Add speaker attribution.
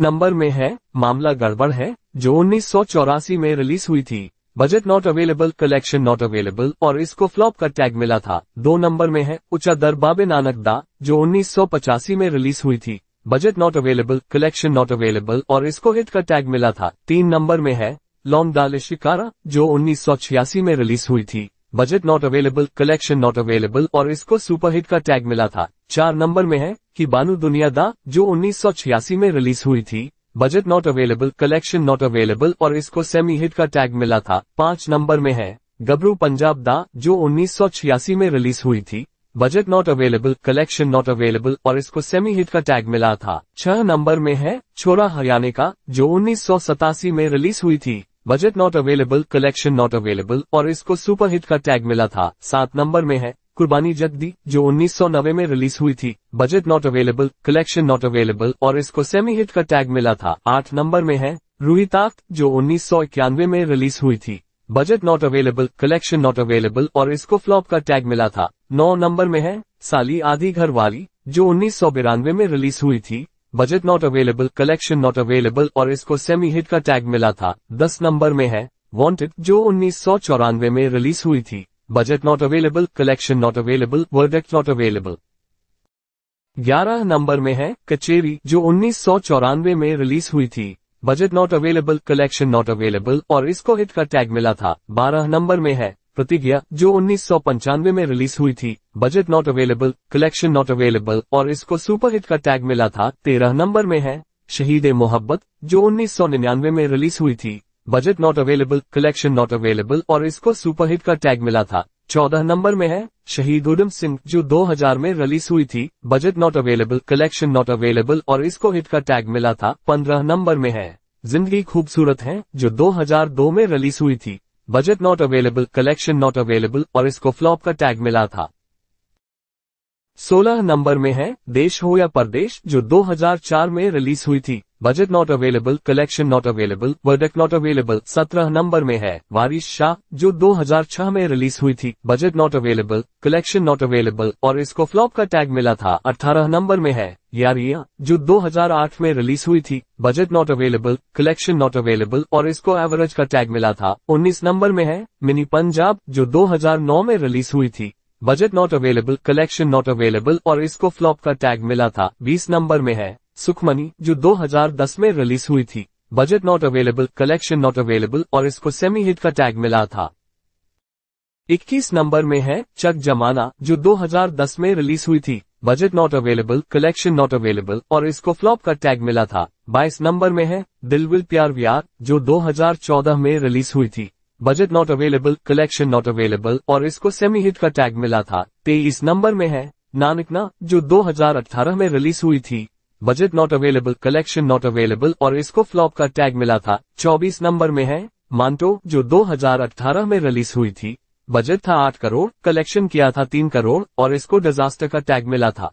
Speaker 1: number में है मामला गड़बड़ है जो उन्नीस में रिलीज हुई थी budget not available collection not available और इसको फ्लॉप का टैग मिला था दो नंबर में है उचा दर बाबे नानक दा जो उन्नीस में रिलीज हुई थी budget not available collection not available और इसको हिट का टैग मिला था तीन नंबर में है लॉन्ग दाल शिकारा जो उन्नीस में रिलीज हुई थी budget not available collection not available और इसको सुपरहिट का टैग मिला था चार नंबर में है की बानु दुनिया दा जो उन्नीस में रिलीज हुई थी budget not available collection not available और इसको सेमी हिट का टैग मिला था पांच नंबर में है गबरू पंजाब दा जो उन्नीस में रिलीज हुई थी budget not available collection not available और इसको सेमी हिट का टैग मिला था छह नंबर में है छोरा हरियाणा का जो उन्नीस में रिलीज हुई थी budget not available collection not available और इसको सुपर हिट का टैग मिला था सात नंबर में है कुर्बानी जग दी जो 1990 में रिलीज हुई थी budget not available collection not available और इसको सेमी हिट का टैग मिला था आठ नंबर में है रूही जो उन्नीस में रिलीज हुई थी budget not available collection not available और इसको फ्लॉप का टैग मिला था नौ नंबर में है साली आधी घर वाली जो उन्नीस में रिलीज हुई थी budget not available collection not available और इसको सेमी हिट का टैग मिला था दस नंबर में है वांटेड जो उन्नीस में रिलीज हुई थी budget not available collection not available verdict not available ग्यारह नंबर में है कचेरी जो उन्नीस में रिलीज हुई थी budget not available collection not available और इसको हिट का टैग मिला था बारह नंबर में है प्रतिज्ञा जो उन्नीस में रिलीज हुई थी budget not available collection not available और इसको सुपर हिट का टैग मिला था तेरह नंबर में है शहीद मोहब्बत जो उन्नीस में रिलीज हुई थी budget not available collection not available और इसको सुपरहिट का टैग मिला था चौदह नंबर में है शहीद उधम सिंह जो 2000 में रिलीज हुई थी budget not available collection not available और इसको हिट का टैग मिला था पंद्रह नंबर में है जिंदगी खूबसूरत है जो 2002 में रिलीज हुई थी budget not available collection not available और इसको फ्लॉप का टैग मिला था सोलह नंबर में है देश हो या परदेश जो 2004 में रिलीज हुई थी budget not available collection not available वर्डक नॉट अवेलेबल सत्रह नंबर में है वारिश शाह जो 2006 में रिलीज हुई थी budget not available collection not available और इसको फ्लॉप का टैग मिला था अठारह नंबर में है यारिया जो 2008 में रिलीज हुई थी budget not available collection not available और इसको एवरेज का टैग मिला था उन्नीस नंबर में है मिनी पंजाब जो दो में रिलीज हुई थी budget not available collection not available और इसको फ्लॉप का टैग मिला था 20 नंबर में है सुखमनी जो 2010 में रिलीज हुई थी budget not available collection not available और इसको सेमी हिट का टैग मिला था 21 नंबर में है चक जमाना जो 2010 में रिलीज हुई थी budget not available collection not available और इसको फ्लॉप का टैग मिला था 22 नंबर में है दिल विल प्यार व्यार जो 2014 में रिलीज हुई थी budget not available collection not available और इसको सेमी हिट का टैग मिला था तेईस नंबर में है नानकना जो 2018 में रिलीज हुई थी budget not available collection not available और इसको फ्लॉप का टैग मिला था 24 नंबर में है मांटो जो 2018 में रिलीज हुई थी बजट था 8 करोड़ कलेक्शन किया था 3 करोड़ और इसको डिजास्टर का टैग मिला था